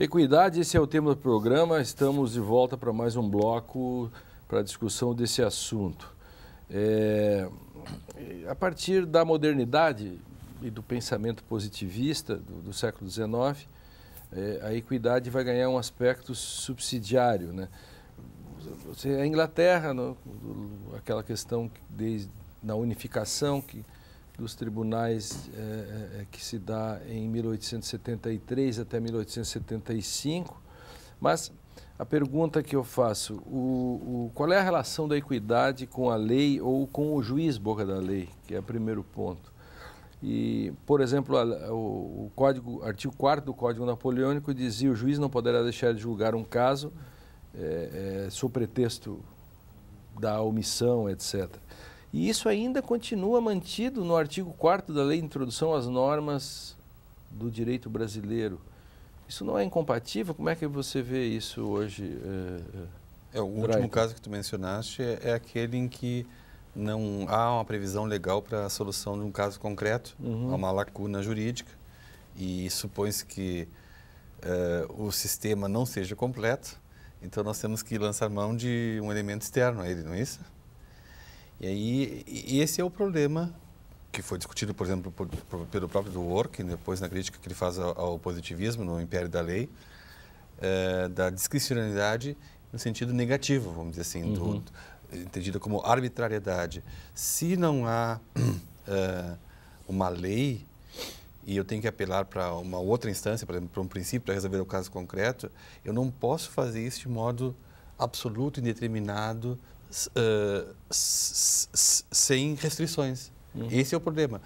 Equidade, esse é o tema do programa. Estamos de volta para mais um bloco para discussão desse assunto. É, a partir da modernidade e do pensamento positivista do, do século XIX, é, a equidade vai ganhar um aspecto subsidiário. Né? A Inglaterra, no, aquela questão desde, da unificação que dos tribunais eh, eh, eh, que se dá em 1873 até 1875. Mas a pergunta que eu faço, o, o, qual é a relação da equidade com a lei ou com o juiz boca da lei, que é o primeiro ponto? E, por exemplo, a, o, o código, artigo 4 do Código Napoleônico dizia o juiz não poderá deixar de julgar um caso é, é, sob pretexto da omissão, etc. E isso ainda continua mantido no artigo 4 da Lei de Introdução às Normas do Direito Brasileiro. Isso não é incompatível? Como é que você vê isso hoje? É, é o último caso que tu mencionaste é, é, aquele em que não há uma previsão legal para a solução de um caso concreto, uhum. há uma lacuna jurídica e supõe-se que eh, o sistema não seja completo, então nós temos que lançar mão de um elemento externo a ele, não é isso? E aí esse é o problema que foi discutido, por exemplo, por, por, pelo próprio Dworkin, depois na crítica que ele faz ao, ao positivismo, no Império da Lei, é, da discricionalidade no sentido negativo, vamos dizer assim, uhum. do, entendida como arbitrariedade. Se não há eh, uma lei e eu tenho que apelar para uma outra instância, por exemplo, para um princípio para resolver o caso concreto, eu não posso fazer isso de modo absoluto, indeterminado, eh, sem restrições. Uhum. Esse é o problema.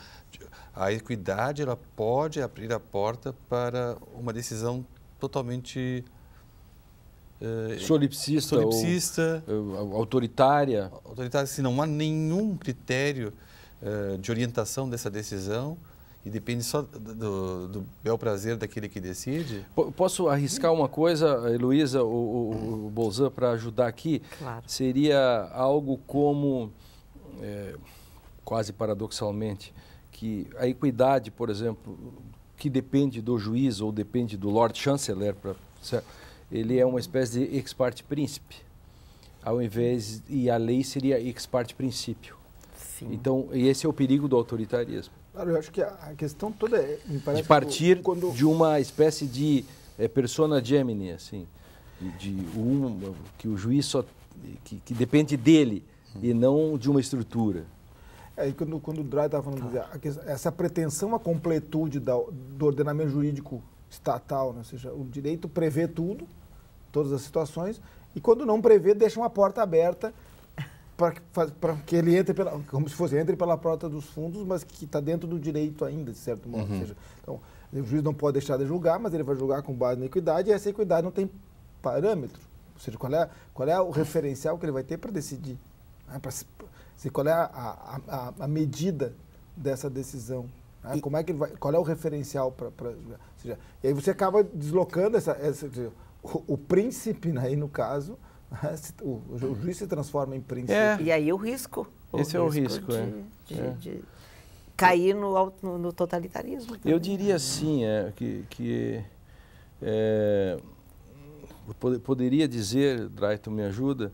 A equidade ela pode abrir a porta para uma decisão totalmente uh, eh, solipsista, solipsista ou, eh, autoritária. Autoritária, se não há nenhum critério uh, de orientação dessa decisão e depende só do, do, bel prazer daquele que decide. P posso arriscar uma coisa, Heloísa, o, o, o Bolzan, para ajudar aqui? Claro. Seria algo como, é, quase paradoxalmente, que a equidade, por exemplo, que depende do juiz ou depende do Lord Chancellor, pra, ele é uma espécie de ex parte príncipe, ao invés e a lei seria ex parte princípio. Sim. Então, esse é o perigo do autoritarismo. Claro, eu acho que a questão toda é. Me parece de partir que, quando... de uma espécie de é, persona gemini, assim. De, de um, que o juiz só. que, que depende dele hum. e não de uma estrutura. É, quando, quando o Dry estava falando, ah. essa pretensão à completude da, do ordenamento jurídico estatal, né? ou seja, o direito prevê tudo, todas as situações, e quando não prevê, deixa uma porta aberta para que, ele entre pela, como se fosse entre pela porta dos fundos, mas que está dentro do direito ainda, de certo modo. Uhum. Seja, então, o juiz não pode deixar de julgar, mas ele vai julgar com base na equidade e essa equidade não tem parâmetro. Ou seja, qual é, qual é o referencial que ele vai ter para decidir? Né? se, qual é a, a, a medida dessa decisão? Né? E, Como é que vai, qual é o referencial para julgar? Ou seja, e aí você acaba deslocando essa, essa o, o príncipe, né, aí no caso, o, o, juiz se transforma em príncipe. É. E aí o risco. O Esse risco é o risco, de, é. de, é. de cair no, no, no totalitarismo. Também. Eu diria né? sim, é, que, que é, poderia dizer, Drayton me ajuda,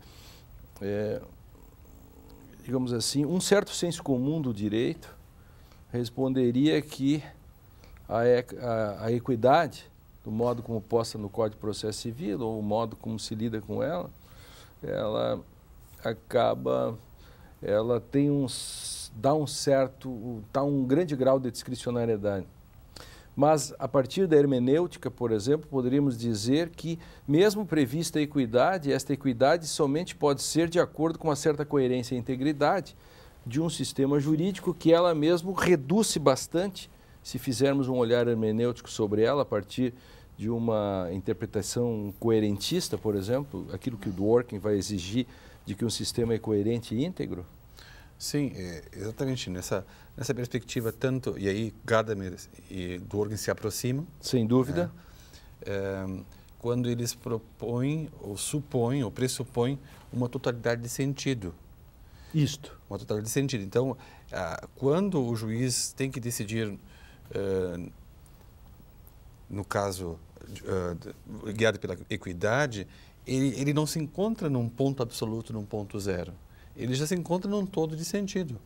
é, digamos assim, um certo senso comum do direito responderia que a, a, a equidade, do modo como posta no Código de Processo Civil, ou o modo como se lida com ela, ela acaba ela tem um dá um certo dá tá um grande grau de discricionariedade mas a partir da hermenêutica por exemplo poderíamos dizer que mesmo prevista a equidade esta equidade somente pode ser de acordo com uma certa coerência e integridade de um sistema jurídico que ela mesmo reduz bastante se fizermos um olhar hermenêutico sobre ela a partir de uma interpretação coerentista, por exemplo, aquilo que o Dworkin vai exigir de que um sistema é coerente e íntegro? Sim, é, exatamente nessa nessa perspectiva tanto e aí Gadamer e Dworkin se aproximam. Sem dúvida. É, é, quando eles propõem ou supõem ou pressupõem uma totalidade de sentido. Isto. Uma totalidade de sentido. Então, a, quando o juiz tem que decidir, uh, no caso uh, guiado pela equidade, ele, ele não se encontra num ponto absoluto, num ponto zero. Ele já se encontra num todo de sentido.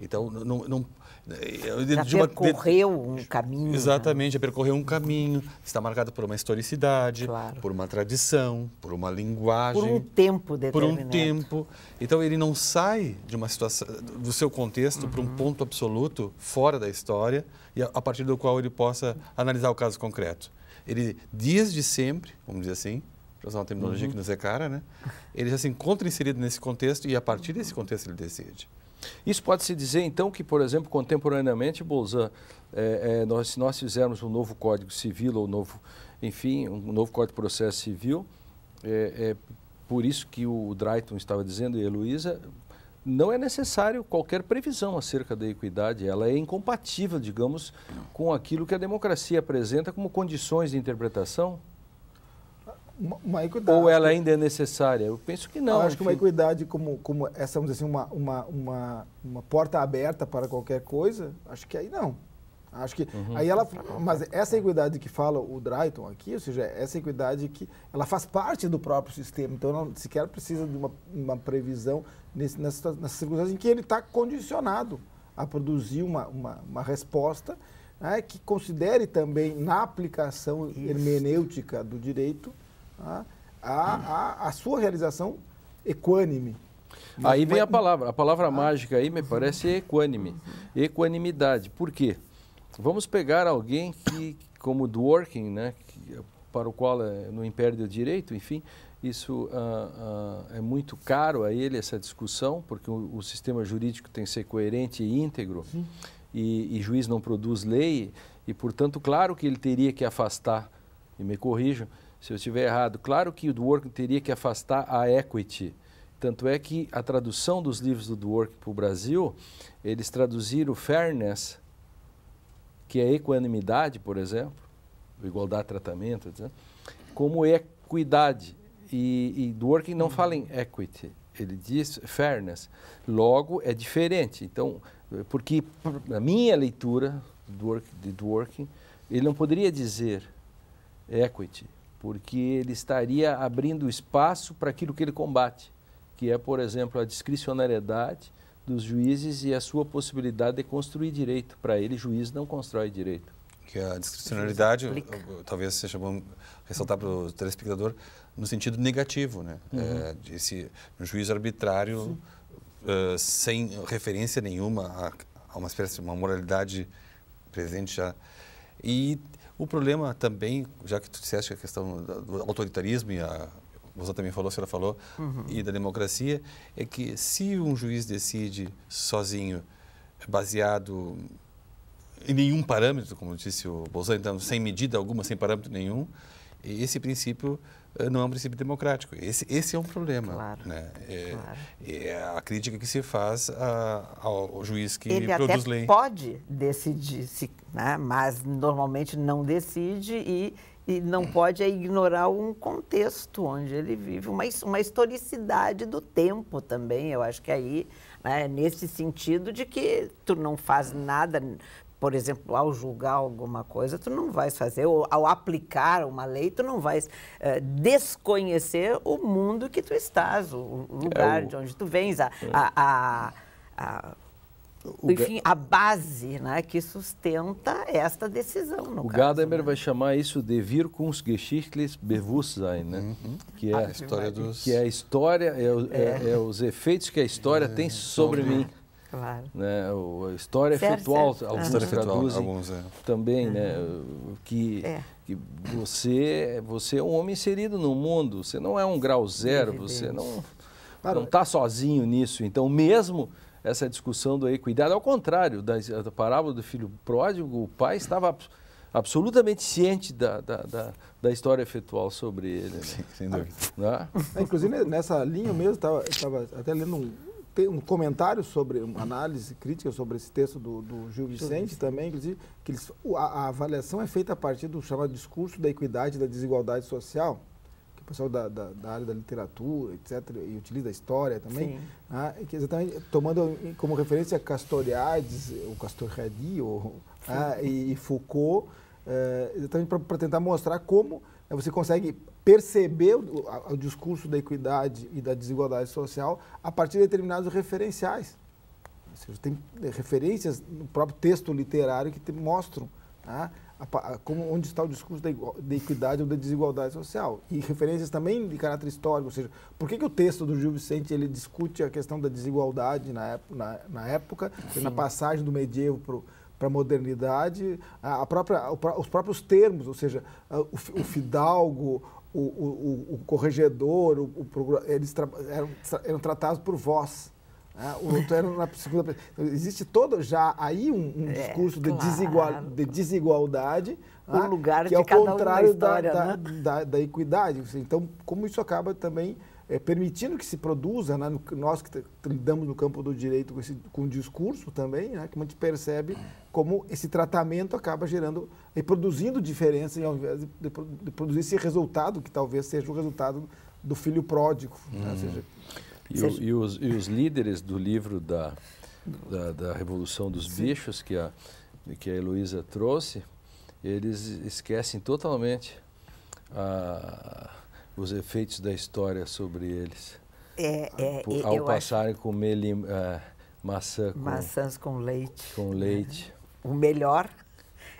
Então, não. não eh, já percorreu um caminho. Né? Exatamente, né? já percorreu um caminho. Está marcado por uma historicidade, claro. por uma tradição, por uma linguagem. Por um tempo determinado. Por um tempo. Então, ele não sai de uma situação, do seu contexto uhum. para um uhum. ponto absoluto, fora da história, e a partir do qual ele possa analisar o caso concreto ele desde sempre, vamos dizer assim, para usar uma terminologia uhum. que nos é cara, né? Ele já se encontra inserido nesse contexto e a partir desse contexto ele decide. Isso pode-se dizer, então, que, por exemplo, contemporaneamente, Bolzan, é, é, nós, se nós fizermos um novo Código Civil ou um novo, enfim, um novo Código de Processo Civil, é, é por isso que o Drayton estava dizendo e a Luísa, não é necessário qualquer previsão acerca da equidade, ela é incompatível, digamos, com aquilo que a democracia apresenta como condições de interpretação? Uma, uma equidade. Ou ela ainda é necessária? Eu penso que não. Eu acho enfim. que uma equidade como, como essa, vamos dizer assim, uma, uma, uma, uma porta aberta para qualquer coisa, acho que aí não. Acho que uhum. aí ela, mas essa equidade que fala o Drayton aqui, ou seja, essa equidade que ela faz parte do próprio sistema, então não sequer precisa de uma, uma previsão nesse, nessa, nessa circunstância em que ele está condicionado a produzir uma, uma, uma resposta né, que considere também na aplicação Isso. hermenêutica do direito né, a, a, a sua realização equânime. Aí vem a palavra, a palavra ah. mágica aí me parece é equânime, equanimidade. Por quê? Vamos pegar alguém que, como Dworkin, né, que, para o qual é, no Império do Direito, enfim, isso ah, ah, é muito caro a ele, essa discussão, porque o, o, sistema jurídico tem que ser coerente e íntegro, e, e juiz não produz lei, e, portanto, claro que ele teria que afastar, e me corrijam se eu estiver errado, claro que o Dworkin teria que afastar a equity, tanto é que a tradução dos livros do Dworkin para o Brasil, eles traduziram fairness que é equanimidade, por exemplo, igualdade de tratamento, etc., como equidade. E, e Dworkin não fala em equity, ele diz fairness. Logo, é diferente. Então, porque na minha leitura de Dworkin, ele não poderia dizer equity, porque ele estaria abrindo espaço para aquilo que ele combate, que é, por exemplo, a discricionariedade dos juízes e a sua possibilidade de construir direito. Para ele, juiz não constrói direito. Que a discricionalidade, talvez seja bom ressaltar para o telespectador, no sentido negativo, né? Uhum. É, esse um juiz arbitrário, uh, sem referência nenhuma a, a, uma espécie, uma moralidade presente já. E o problema também, já que tu disseste a questão do autoritarismo e a você também falou, a senhora falou, uhum. e da democracia, é que se um juiz decide sozinho, baseado em nenhum parâmetro, como disse o Bolsonaro, então, sem medida alguma, sem parâmetro nenhum, esse princípio eh, não é um princípio democrático. Esse, esse é um problema. Claro, né? é, claro. é, a crítica que se faz a, ao juiz que Ele produz até lei. Ele pode decidir, se, né? mas normalmente não decide e e não é. pode é, ignorar um contexto onde ele vive, uma, uma historicidade do tempo também. Eu acho que aí, né, é nesse sentido de que tu não faz nada, por exemplo, ao julgar alguma coisa, tu não vais fazer, ou ao aplicar uma lei, tu não vais eh, desconhecer o mundo que tu estás, o, é lugar é o... de onde tu vens, a, a, a, a o enfim, a base né, que sustenta esta decisão. o caso, Gadamer né? vai chamar isso de Wirkungsgeschichtliches Bewusstsein, né? Uhum. que, é, ah, a história dos... que é a história, é, é, é. é os efeitos que a história é, tem então, sobre, sobre né? mim. Claro. Né? O, a história é certo, efetual, certo. alguns traduzem alguns, também, né? uhum. né? que, que você, você é um homem inserido no mundo, você não é um grau zero, Evidente. você não está sozinho nisso. Então, mesmo essa discussão da equidade. Ao contrário da, da parábola do filho pródigo, o pai estava absolutamente ciente da, da, da, da, história efetual sobre ele. Né? Sim, sem dúvida. Ah, é, inclusive, nessa linha mesmo, estava até lendo um, um comentário sobre uma análise crítica sobre esse texto do, do Gil Vicente também, inclusive, que eles, a, a, avaliação é feita a partir do chamado discurso da equidade e da desigualdade social, o pessoal da, da, da, área da literatura, etc., e utiliza a história também, né? que exatamente tomando como referência Castoriades, ou Castoriadi, ou, ah, né? e, e, Foucault, é, exatamente para tentar mostrar como né, você consegue perceber o, a, o discurso da equidade e da desigualdade social a partir de determinados referenciais. Ou seja, tem referências no próprio texto literário que te mostram ah a, como, onde está o discurso da, da, equidade ou da desigualdade social. E referências também de caráter histórico, ou seja, por que, que o texto do Gil Vicente ele discute a questão da desigualdade na, na, na época, na passagem do medievo para para a modernidade, a própria, os próprios termos, ou seja, o, fidalgo, o, o, o, corregedor, o, eles tra eram, eram tratados por voz. Ah, o Lutero na segunda Existe todo já aí um, um é, discurso de, claro. desigual, de desigualdade. O ah, lugar que é o contrário um história, da, né? da, da, da, equidade. Então, como isso acaba também é, permitindo que se produza, né, no, nós que lidamos no campo do direito com, esse, com o discurso também, né, que a gente percebe como esse tratamento acaba gerando e produzindo diferença, ao invés de, de, de produzir esse resultado, que talvez seja o resultado do filho pródigo. Hum. Né, ou uhum. seja, e, seja... e, os, e, os, líderes do livro da, da, da Revolução dos Sim. Bichos, que a, que a Heloísa trouxe, eles esquecem totalmente a, os efeitos da história sobre eles. É, é, Por, ao passarem acho... a comer lim, eh, maçã com, maçãs com leite. Com né? leite. O melhor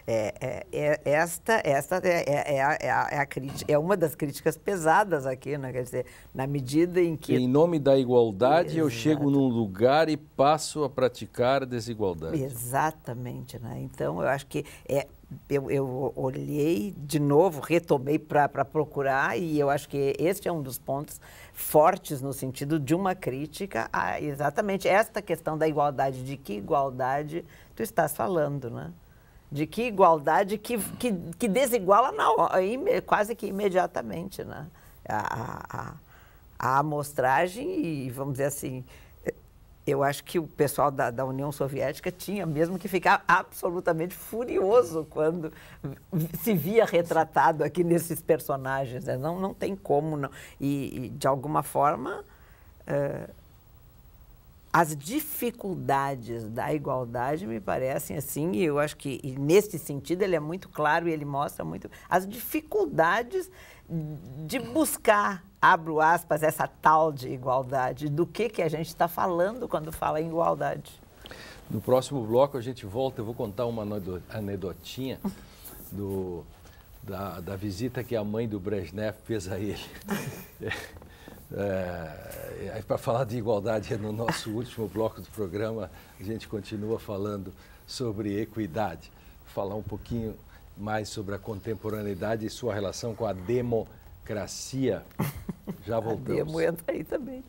é, é, é, esta esta é, é, é a, a crítica, é, uma das críticas pesadas aqui, né? quer dizer, na medida em que... Em nome da igualdade, Exato. eu chego num lugar e passo a praticar desigualdade. Exatamente. Né? Então, eu acho que é, eu, eu, olhei de novo, retomei para procurar, e eu acho que este é um dos pontos fortes no sentido de uma crítica a exatamente esta questão da igualdade, de que igualdade tu estás falando, né? de que igualdade que, que, que desiguala na, eh, quase que imediatamente né? a, a, a amostragem e, vamos dizer assim, eh, eu acho que o pessoal da, da, União Soviética tinha mesmo que ficar absolutamente furioso quando se via retratado aqui nesses personagens. Né? Não, não tem como. Não. E, e de alguma forma. Uh, as dificuldades da igualdade me parecem assim, e eu acho que nesse sentido ele é muito claro e ele mostra muito as dificuldades de buscar, abro aspas, essa tal de igualdade, do que, que a gente está falando quando fala em igualdade. No próximo bloco a gente volta, eu vou contar uma anedotinha do, da, da visita que a mãe do Brezhnev fez a ele. É, é Para falar de igualdade, no nosso último bloco do programa, a gente continua falando sobre equidade. Falar um pouquinho mais sobre a contemporaneidade e sua relação com a democracia. Já voltamos. A demo entra aí também.